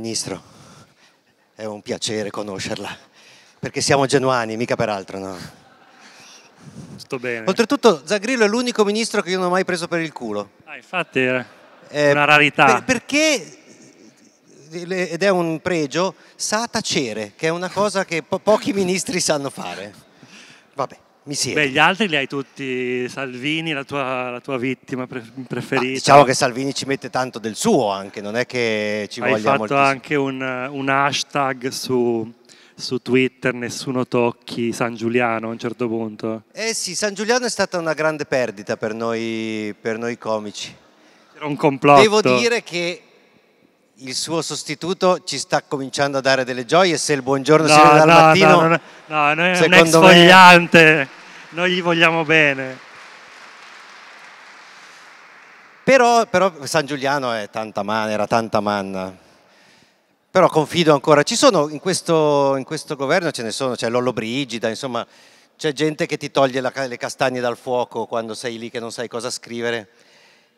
Ministro, è un piacere conoscerla, perché siamo genuani, mica peraltro, no? Tutto bene. Oltretutto Zagrillo è l'unico ministro che io non ho mai preso per il culo. Ah, infatti è eh, una rarità. Per, perché, ed è un pregio, sa tacere, che è una cosa che po- pochi ministri sanno fare. Vabbè mi sembra. Beh, gli altri li hai tutti, Salvini, la tua, la tua vittima preferita. Ma diciamo che Salvini ci mette tanto del suo anche, non è che ci hai voglia molto. Hai fatto anche un, un hashtag su, su Twitter nessuno tocchi San Giuliano a un certo punto. Eh sì, San Giuliano è stata una grande perdita per noi, per noi comici. Era un complotto. Devo dire che il suo sostituto ci sta cominciando a dare delle gioie se il buongiorno no, si vede dal no, mattino. No, no, no, no, è un ex fogliante. Noi gli vogliamo bene. Però, però San Giuliano è tanta man, era tanta manna. Però confido ancora, ci sono in questo, in questo governo ce ne sono, c'è Lollo Brigida, insomma c'è gente che ti toglie la, le castagne dal fuoco quando sei lì che non sai cosa scrivere.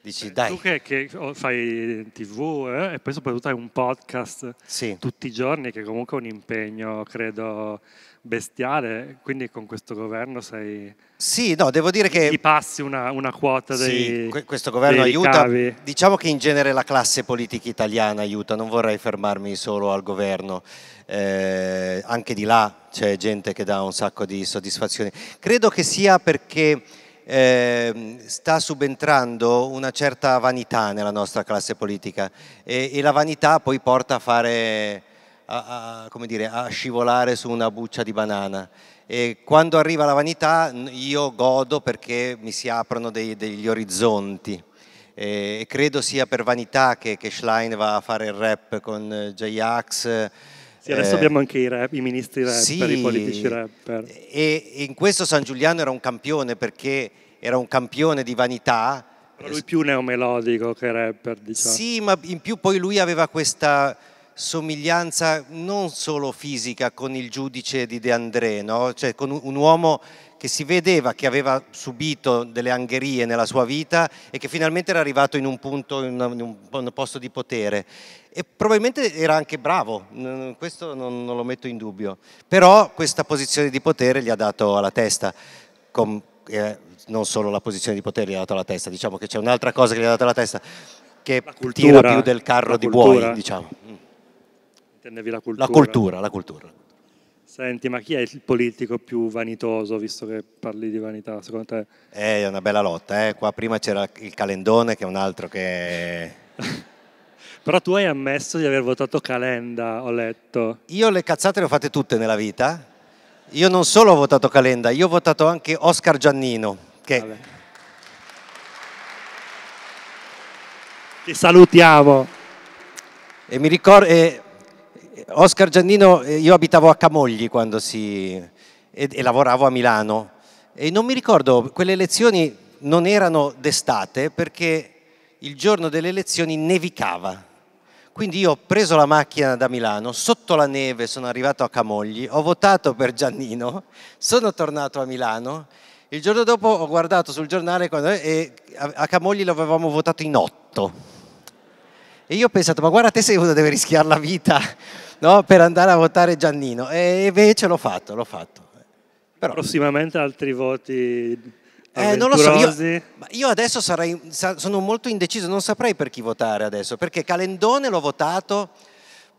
Dici, eh, dai. Tu che, che fai tv eh, e poi soprattutto hai un podcast sì. tutti i giorni che comunque è un impegno, credo, bestiale, quindi con questo governo sei... Sì, no, devo dire che... Ti passi una, una quota dei... Sì, questo governo aiuta. Diciamo che in genere la classe politica italiana aiuta, non vorrei fermarmi solo al governo. Eh, anche di là c'è gente che dà un sacco di soddisfazioni. Credo che sia perché... Eh, sta subentrando una certa vanità nella nostra classe politica e, e la vanità poi porta a fare a, a, dire, a scivolare su una buccia di banana. E quando arriva la vanità io godo perché mi si aprono dei, degli orizzonti. E credo sia per vanità che, che, Schlein va a fare il rap con eh, J-Ax. Sì, adesso eh, abbiamo anche i, rap, i ministri rapper, sì, i politici rapper. E in questo San Giuliano era un campione perché era un campione di vanità. Però lui più neomelodico che rapper, diciamo. Sì, ma in più poi lui aveva questa somiglianza non solo fisica con il giudice di De André, no? cioè con un uomo che si vedeva che aveva subito delle angherie nella sua vita e che finalmente era arrivato in un punto, in un, posto di potere. E probabilmente era anche bravo, questo non, non lo metto in dubbio, però questa posizione di potere gli ha dato alla testa, con, eh, non solo la posizione di potere gli ha dato alla testa, diciamo che c'è un'altra cosa che gli ha dato alla testa, che cultura, tira più del carro di cultura. buoi, diciamo. Mm. Intendevi la cultura. La cultura, la cultura. Senti, ma chi è il politico più vanitoso, visto che parli di vanità, secondo te? Eh, è una bella lotta, eh? qua prima c'era il Calendone che è un altro che... Però tu hai ammesso di aver votato Calenda, ho letto. Io le cazzate le ho fatte tutte nella vita. Io non solo ho votato Calenda, io ho votato anche Oscar Giannino, che... Vabbè. Ti salutiamo. E mi ricordo... Eh Oscar Giannino, eh, io abitavo a Camogli quando si... e, e lavoravo a Milano e non mi ricordo, quelle elezioni non erano d'estate perché il giorno delle elezioni nevicava. Quindi io ho preso la macchina da Milano, sotto la neve sono arrivato a Camogli, ho votato per Giannino, sono tornato a Milano, il giorno dopo ho guardato sul giornale e a Camogli l'avevamo votato in otto. E io ho pensato, ma guarda te se uno deve rischiare la vita no? per andare a votare Giannino. E invece l'ho fatto, l'ho fatto. Però... Prossimamente altri voti eh, non lo so, io, io adesso sarei, sono molto indeciso, non saprei per chi votare adesso, perché Calendone l'ho votato,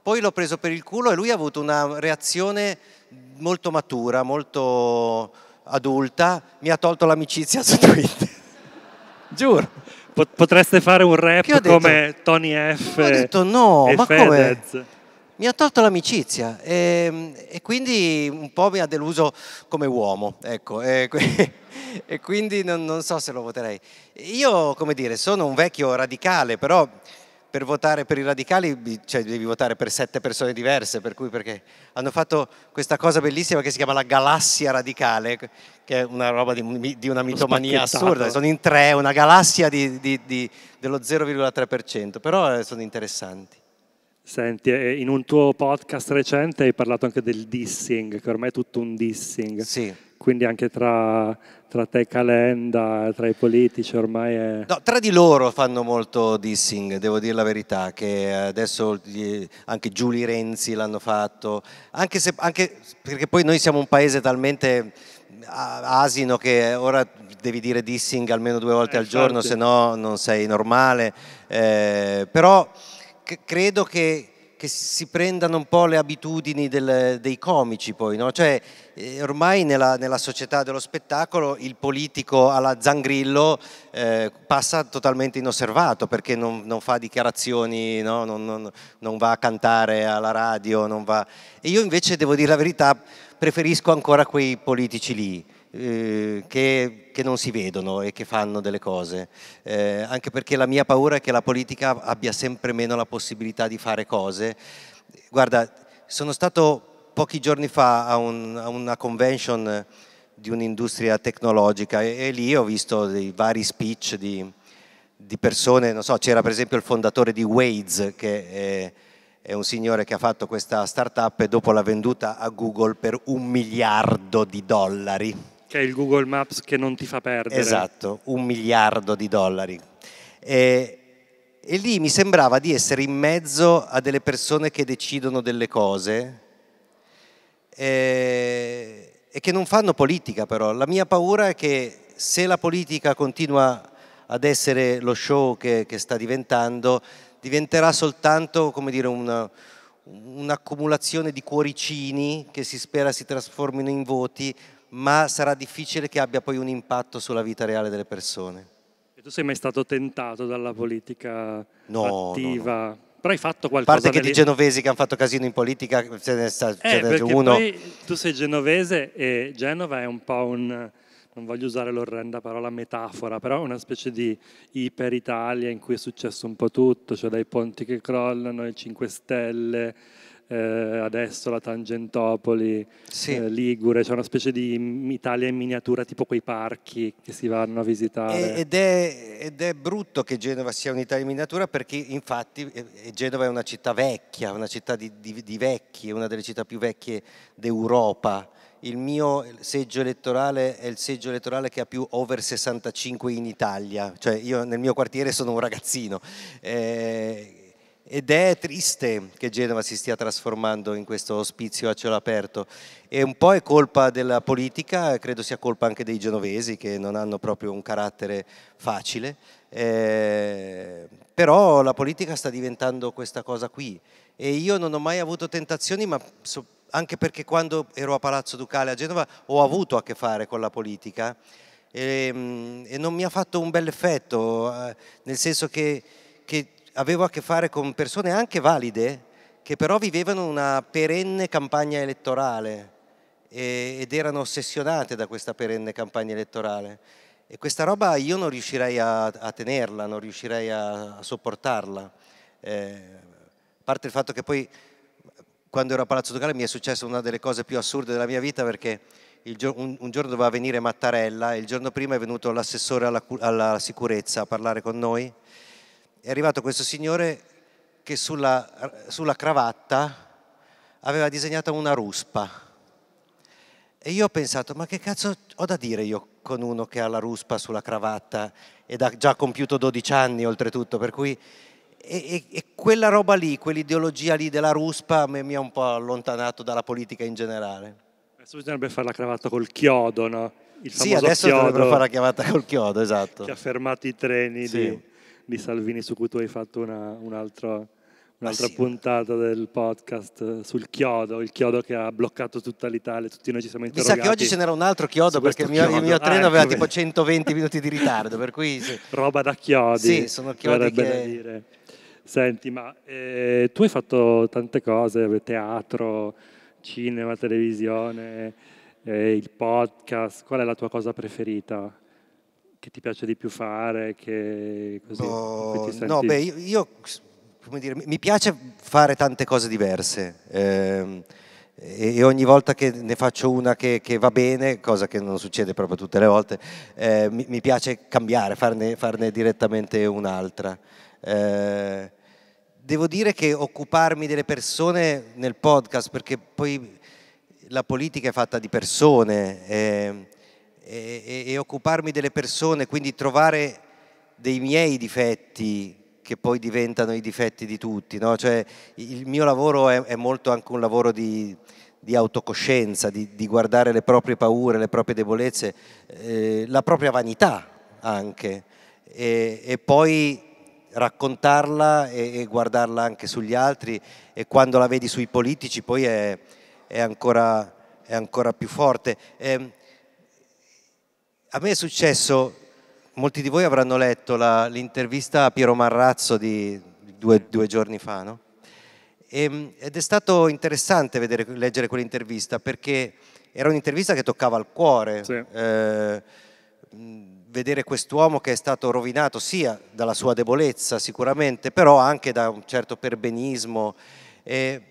poi l'ho preso per il culo e lui ha avuto una reazione molto matura, molto adulta, mi ha tolto l'amicizia su Twitter. Giuro, Potreste fare un rap come Tony F. Io ho detto no, e ma Fedez. come? Mi ha tolto l'amicizia e, ehm, e, quindi un po' mi ha deluso come uomo, ecco, e, e quindi non, non so se lo voterei. Io, come dire, sono un vecchio radicale, però per votare per i radicali cioè, devi votare per sette persone diverse, per cui perché hanno fatto questa cosa bellissima che si chiama la galassia radicale, che è una roba di, di una mitomania assurda, sono in tre, una galassia di, di, dello 0,3%, però eh, sono interessanti. Senti, eh, in un tuo podcast recente hai parlato anche del dissing, che ormai è tutto un dissing. Sì. Quindi anche tra, tra te e Calenda, tra i politici ormai è... No, tra di loro fanno molto dissing, devo dire la verità, che adesso anche Giulio Renzi l'hanno fatto, anche, se, anche perché poi noi siamo un paese talmente asino che ora devi dire dissing almeno due volte eh, al giorno, se no non sei normale. Eh, però credo che, che, si prendano un po' le abitudini del, dei comici poi, no? cioè, eh, ormai nella, nella, società dello spettacolo il politico alla Zangrillo eh, passa totalmente inosservato perché non, non fa dichiarazioni, no? non, non, non va a cantare alla radio, non va... E io invece, devo dire la verità, preferisco ancora quei politici lì eh, che, che, non si vedono e che fanno delle cose, eh, anche perché la mia paura è che la politica abbia sempre meno la possibilità di fare cose. Guarda, sono stato pochi giorni fa a, un, a una convention di un'industria tecnologica e, e, lì ho visto dei vari speech di, di persone, non so, c'era per esempio il fondatore di Waze che... Eh, è un signore che ha fatto questa startup e dopo l'ha venduta a Google per un miliardo di dollari. Che è il Google Maps che non ti fa perdere. Esatto, un miliardo di dollari. E, e lì mi sembrava di essere in mezzo a delle persone che decidono delle cose e, e che non fanno politica però. La mia paura è che se la politica continua ad essere lo show che, che sta diventando, diventerà soltanto dire, una, un'accumulazione di cuoricini che si spera si trasformino in voti, ma sarà difficile che abbia poi un impatto sulla vita reale delle persone. E tu sei mai stato tentato dalla politica no, attiva? No, no. Però hai fatto qualcosa. A parte che nelle... di genovesi che hanno fatto casino in politica, ce ne sta eh, uno. Poi tu sei genovese e Genova è un po' un non voglio usare l'orrenda parola metafora, però è una specie di iper Italia in cui è successo un po' tutto, cioè dai ponti che crollano, i 5 Stelle, eh, adesso la Tangentopoli, sì. eh, Ligure, c'è cioè una specie di Italia in miniatura, tipo quei parchi che si vanno a visitare. Ed è, ed è brutto che Genova sia un'Italia in miniatura perché infatti eh, eh, Genova è una città vecchia, una città di, di, di vecchi, una delle città più vecchie d'Europa il mio seggio elettorale è il seggio elettorale che ha più over 65 in Italia, cioè io nel mio quartiere sono un ragazzino. Eh, ed è triste che Genova si stia trasformando in questo ospizio a cielo aperto e un po' è colpa della politica, credo sia colpa anche dei genovesi che non hanno proprio un carattere facile, eh, però la politica sta diventando questa cosa qui e io non ho mai avuto tentazioni ma so, anche perché quando ero a Palazzo Ducale a Genova ho avuto a che fare con la politica e, ehm, e non mi ha fatto un bel effetto, eh, nel senso che che avevo a che fare con persone anche valide che però vivevano una perenne campagna elettorale ed erano ossessionate da questa perenne campagna elettorale. E questa roba io non riuscirei a, a tenerla, non riuscirei a, a sopportarla. Eh, a parte il fatto che poi quando ero a Palazzo Ducale mi è successa una delle cose più assurde della mia vita perché il, un, un, giorno doveva venire Mattarella e il giorno prima è venuto l'assessore alla, alla sicurezza a parlare con noi è arrivato questo signore che sulla, sulla cravatta aveva disegnato una ruspa. E io ho pensato, ma che cazzo ho da dire io con uno che ha la ruspa sulla cravatta ed ha già compiuto 12 anni oltretutto, per cui... E, e, e quella roba lì, quell'ideologia lì della ruspa mi ha un po' allontanato dalla politica in generale. Adesso bisognerebbe fare la cravatta col chiodo, no? Il sì, adesso chiodo dovrebbero fare la cravatta col chiodo, esatto. Che ha fermato i treni sì. di di Salvini su cui tu hai fatto una, un'altra, un'altra sì. puntata del podcast eh, sul chiodo, il chiodo che ha bloccato tutta l'Italia, tutti noi ci siamo interrogati. Mi sa che oggi ce n'era un altro chiodo perché il mio, chiodo. il mio, treno ah, ecco aveva tipo 120 minuti di ritardo, per cui... Sì. Roba da chiodi. Sì, sono chiodi che... Dire. Senti, ma eh, tu hai fatto tante cose, teatro, cinema, televisione, eh, il podcast, qual è la tua cosa preferita? che ti piace di più fare? Che così, oh, no, beh, io, io dire, mi piace fare tante cose diverse. Eh, e ogni volta che ne faccio una che, che, va bene, cosa che non succede proprio tutte le volte, eh, mi, mi, piace cambiare, farne, farne direttamente un'altra. Eh, devo dire che occuparmi delle persone nel podcast, perché poi la politica è fatta di persone, eh, e, e occuparmi delle persone, quindi trovare dei miei difetti che poi diventano i difetti di tutti. No? Cioè, il mio lavoro è, è, molto anche un lavoro di, di autocoscienza, di, di, guardare le proprie paure, le proprie debolezze, eh, la propria vanità anche, e, e poi raccontarla e, e, guardarla anche sugli altri e quando la vedi sui politici poi è, è, ancora, è ancora, più forte. Eh, a me è successo, molti di voi avranno letto l'intervista a Piero Marrazzo di due, due giorni fa, no? e, ehm, ed è stato interessante vedere, leggere quell'intervista perché era un'intervista che toccava il cuore. Sì. Eh, vedere quest'uomo che è stato rovinato sia dalla sua debolezza sicuramente, però anche da un certo perbenismo. E,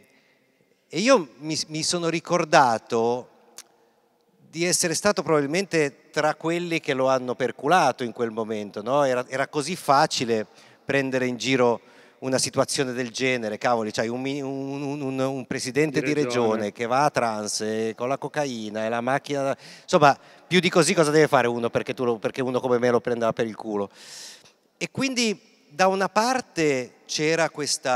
e io mi, mi sono ricordato di essere stato probabilmente tra quelli che lo hanno perculato in quel momento, no? era, era, così facile prendere in giro una situazione del genere, cavoli, c'hai un, un, un, un, presidente di regione. di regione. che va a trans con la cocaina e la macchina, insomma, più di così cosa deve fare uno perché, tu, perché uno come me lo prenda per il culo. E quindi da una parte c'era questo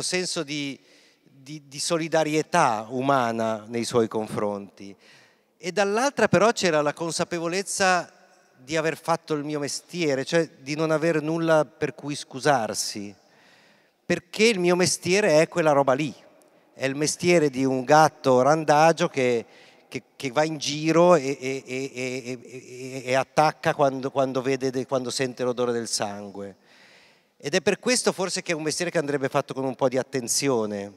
senso di, di, di solidarietà umana nei suoi confronti, e dall'altra però c'era la consapevolezza di aver fatto il mio mestiere, cioè di non avere nulla per cui scusarsi, perché il mio mestiere è quella roba lì, è il mestiere di un gatto randagio che, che, che va in giro e, e, e, e attacca quando, quando, vede, quando sente l'odore del sangue. Ed è per questo forse che è un mestiere che andrebbe fatto con un po' di attenzione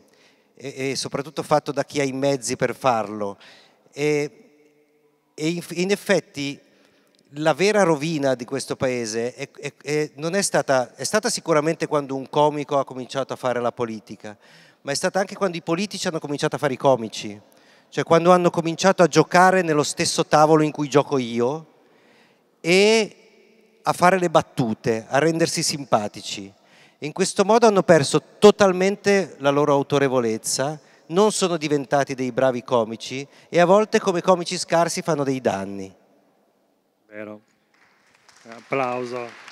e, e soprattutto fatto da chi ha i mezzi per farlo. E e in effetti la vera rovina di questo paese è, è, è, non è stata, è stata sicuramente quando un comico ha cominciato a fare la politica, ma è stata anche quando i politici hanno cominciato a fare i comici, cioè quando hanno cominciato a giocare nello stesso tavolo in cui gioco io e a fare le battute, a rendersi simpatici. In questo modo hanno perso totalmente la loro autorevolezza non sono diventati dei bravi comici e a volte come comici scarsi fanno dei danni. Vero. Applauso.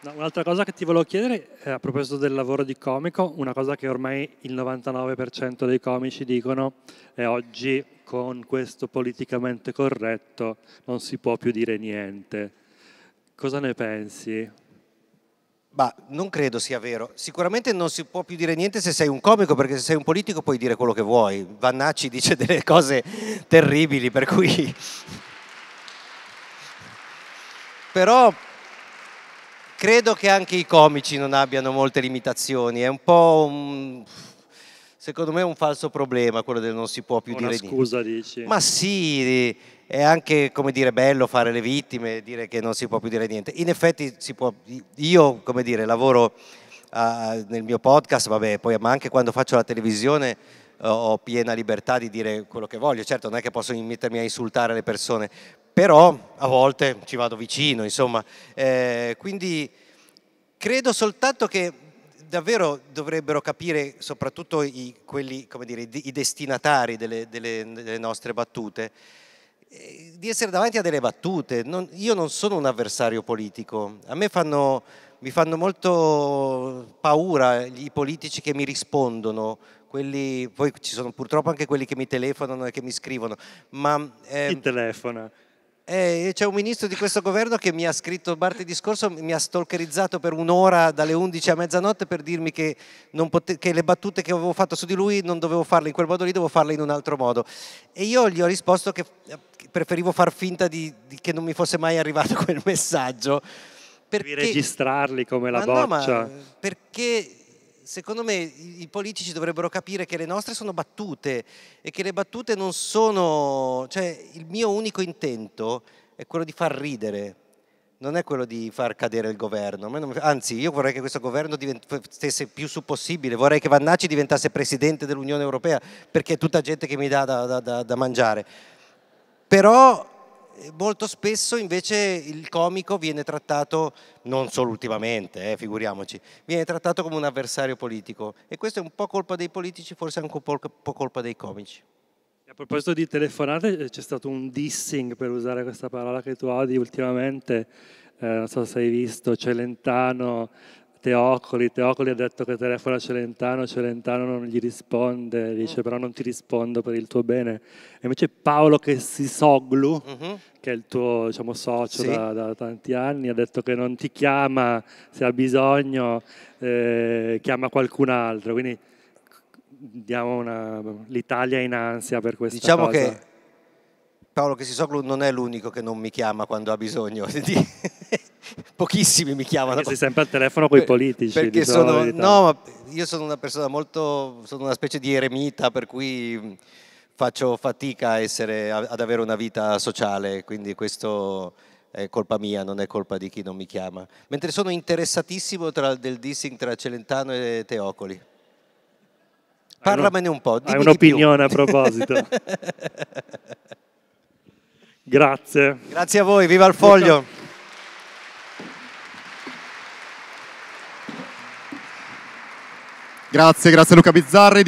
No, un'altra cosa che ti volevo chiedere eh, a proposito del lavoro di comico, una cosa che ormai il 99% dei comici dicono è oggi con questo politicamente corretto non si può più dire niente. Cosa ne pensi? Ma non credo sia vero. Sicuramente non si può più dire niente se sei un comico, perché se sei un politico puoi dire quello che vuoi. Vannacci dice delle cose terribili, per cui... Però credo che anche i comici non abbiano molte limitazioni, è un po' un secondo me è un falso problema quello del non si può più Una dire scusa, niente. dici? Ma sì, è anche come dire bello fare le vittime, dire che non si può più dire niente. In effetti si può, io come dire lavoro uh, nel mio podcast, vabbè, poi, ma anche quando faccio la televisione uh, ho piena libertà di dire quello che voglio, certo non è che posso mettermi a insultare le persone, però a volte ci vado vicino, insomma. Eh, quindi credo soltanto che davvero dovrebbero capire soprattutto i, quelli, dire, i destinatari delle, delle, delle, nostre battute, eh, di essere davanti a delle battute. Non, io non sono un avversario politico, a me fanno, mi fanno molto paura i politici che mi rispondono, quelli, poi ci sono purtroppo anche quelli che mi telefonano e che mi scrivono. Ma, ehm, Chi telefona? Eh, c'è un ministro di questo governo che mi ha scritto martedì scorso, mi ha stalkerizzato per un'ora dalle 11 a mezzanotte per dirmi che, che, le battute che avevo fatto su di lui non dovevo farle in quel modo lì, dovevo farle in un altro modo. E io gli ho risposto che eh, preferivo far finta di, di che non mi fosse mai arrivato quel messaggio. Perché, Devi registrarli come la ma boccia. No, perché secondo me i politici dovrebbero capire che le nostre sono battute e che le battute non sono... Cioè, il mio unico intento è quello di far ridere, non è quello di far cadere il governo. Anzi, io vorrei che questo governo stesse più su possibile, vorrei che Vannacci diventasse presidente dell'Unione Europea, perché è tutta gente che mi dà da, da, da, da mangiare. Però molto spesso invece il comico viene trattato, non solo ultimamente, eh, figuriamoci, viene trattato come un avversario politico e questo è un po' colpa dei politici, forse anche un po' colpa dei comici. A proposito di telefonate, eh, c'è stato un dissing, per usare questa parola che tu odi ultimamente, eh, non so se hai visto, Celentano Teocoli, Teocoli ha detto che telefona a Celentano, Celentano non gli risponde, dice mm. però non ti rispondo per il tuo bene. E invece Paolo che si soglu, uh-huh. che è il tuo diciamo, socio sì. da, da, tanti anni, ha detto che non ti chiama, se ha bisogno eh, chiama qualcun altro. Quindi diamo una, l'Italia è in ansia per questa diciamo cosa. Diciamo che Paolo che si non è l'unico che non mi chiama quando ha bisogno. di, pochissimi mi chiamano. Perché sei sempre al telefono con i politici. Perché sono, no, io sono una persona molto, sono una specie di eremita per cui mm, faccio fatica a essere, ad avere una vita sociale, quindi questo è colpa mia, non è colpa di chi non mi chiama. Mentre sono interessatissimo tra, del dissing tra Celentano e Teocoli. Parlamene un po'. Hai un'opinione a proposito. Grazie. Grazie a voi, viva il foglio. Grazie, grazie Luca Bizzarri.